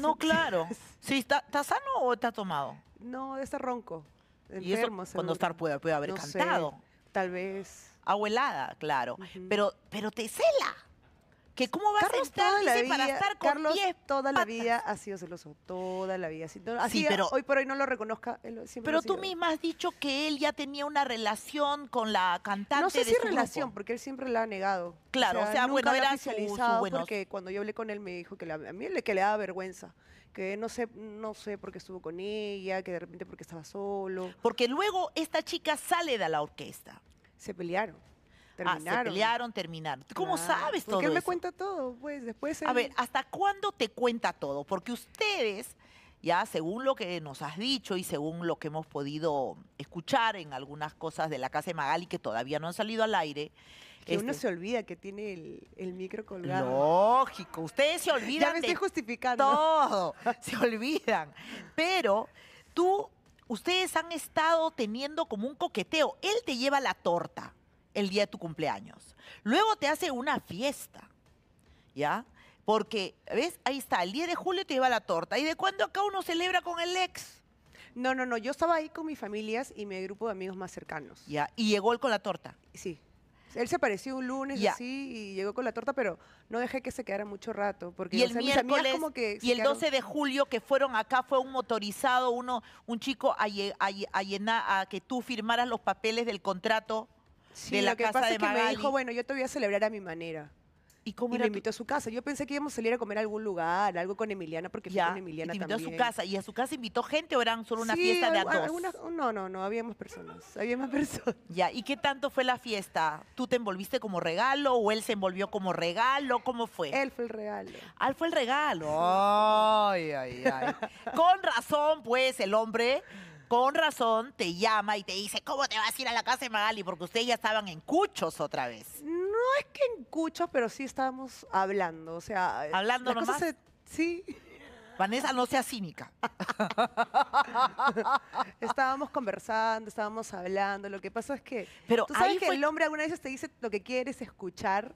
No, claro. Sí, ¿está, está sano o está tomado? No, está ronco. Enfermo, y eso, cuando estar puede, puede haber cantado. tal vez. Abuelada, claro. Pero pero te cela que cómo va a estar toda para estar con Carlos toda la vida ha sido celoso, toda la vida. Así, pero, hoy por hoy no lo reconozca. pero tú misma has dicho que él ya tenía una relación con la cantante. No sé si relación, porque él siempre la ha negado. Claro, o sea, bueno, era su, porque cuando yo hablé con él me dijo que a mí le, que le daba vergüenza que no sé, no sé por qué estuvo con ella, que de repente porque estaba solo. Porque luego esta chica sale de la orquesta. Se pelearon. Ah, terminaron. se pelearon, terminaron. ¿Cómo sabes todo Porque él me cuenta todo, pues, después... A ver, ¿hasta cuándo te cuenta todo? Porque ustedes, ya según lo que nos has dicho y según lo que hemos podido escuchar en algunas cosas de la casa de Magali que todavía no han salido al aire... Que uno este se olvida que tiene el, micro colgado. Lógico, ustedes se olvidan. ya me estoy justificando. Todo, se olvidan. Pero tú, ustedes han estado teniendo como un coqueteo. Él te lleva la torta el día de tu cumpleaños. Luego te hace una fiesta, ¿ya? Porque, ¿ves? Ahí está, el 10 de julio te lleva la torta. ¿Y de cuándo acá uno celebra con el ex? No, no, no, yo estaba ahí con mis familias y mi grupo de amigos más cercanos. Ya, y llegó él con la torta. Sí. Él se apareció un lunes y así y llegó con la torta, pero no dejé que se quedara mucho rato. Porque y el que y el 12 de julio que fueron acá fue un motorizado, uno, un chico a que tú firmaras los papeles del contrato sí, de la lo que pasa es que me dijo, bueno, yo te voy a celebrar a mi manera. ¿Y como me invitó a su casa. Yo pensé que íbamos a salir a comer a algún lugar, algo con Emiliana, porque con Ya, con y te invitó a su casa. ¿Y a su casa invitó gente o eran solo una fiesta de a no, no, no, había más personas. Había personas. Ya, ¿y qué tanto fue la fiesta? ¿Tú te envolviste como regalo o él se envolvió como regalo? ¿Cómo fue? Él fue el regalo. Ah, ¿Él fue el regalo. Ay, ay, ay. Con razón, pues, el hombre con razón te llama y te dice, ¿cómo te vas a ir a la casa de Magali? Porque ustedes ya estaban en cuchos otra vez. No es que en cuchos, pero sí estábamos hablando. O sea, eh, hablando nomás. sí. Vanessa, no sea cínica. estábamos conversando, estábamos hablando. Lo que pasa es que. Pero tú sabes que el hombre alguna vez te dice lo que quieres escuchar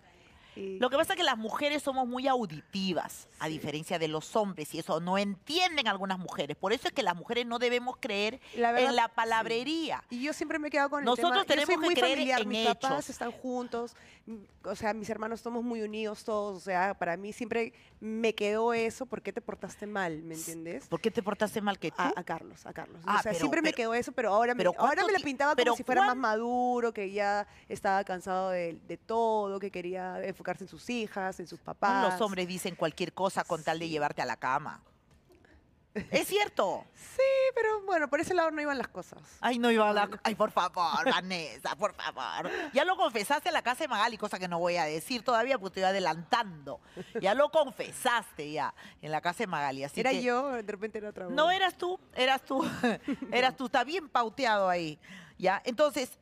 lo que pasa es que las mujeres somos muy auditivas, a diferencia de los hombres, y eso no entienden algunas mujeres. Por eso es que las mujeres no debemos creer en la palabrería. Y yo siempre me he quedado con Nosotros el tema. tenemos yo que creer en Mis hechos. papás están juntos, mm, o sea, mis hermanos somos muy unidos todos, o sea, para mí siempre me quedó eso, ¿por qué te portaste mal? ¿Me entiendes? ¿Por qué te portaste mal que tú? A, Carlos, a Carlos. o ah, sea, siempre me quedó eso, pero ahora, pero me, ahora me la pintaba como si fuera más maduro, que ya estaba cansado de, todo, que quería en sus hijas, en sus papás. Los hombres dicen cualquier cosa con tal de llevarte a la cama. Es cierto. Sí, pero bueno, por ese lado no iban las cosas. Ay, no iban las cosas. Ay, por favor, Vanessa, por favor. Ya lo confesaste en la casa de Magali, cosa que no voy a decir todavía porque estoy adelantando. Ya lo confesaste ya en la casa de Magali. Así era yo, de repente era otra No, eras tú, eras tú, eras tú. Está bien pauteado ahí. Ya, entonces,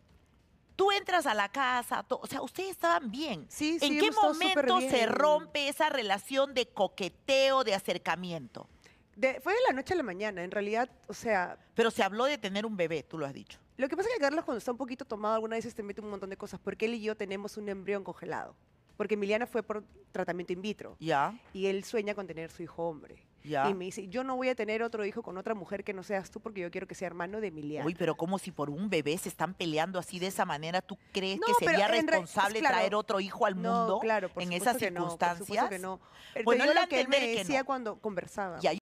Tú entras a la casa, o sea, ustedes estaban bien. Sí, ¿En qué momento se rompe esa relación de coqueteo, de acercamiento? fue de la noche a la mañana, en realidad, o sea... Pero se habló de tener un bebé, tú lo has dicho. Lo que pasa es que Carlos cuando está un poquito tomado alguna vez te mete un montón de cosas, porque él y yo tenemos un embrión congelado. Porque Emiliana fue por tratamiento in vitro. Ya. Y él sueña con tener su hijo hombre. Y me dice, yo no voy a tener otro hijo con otra mujer que no seas tú porque yo quiero que sea hermano de Emiliano. Uy, pero como si por un bebé se están peleando así de esa manera, ¿tú crees que sería responsable traer otro hijo al mundo claro, en esas circunstancias? no, que no. Bueno, lo que él me decía cuando conversaba.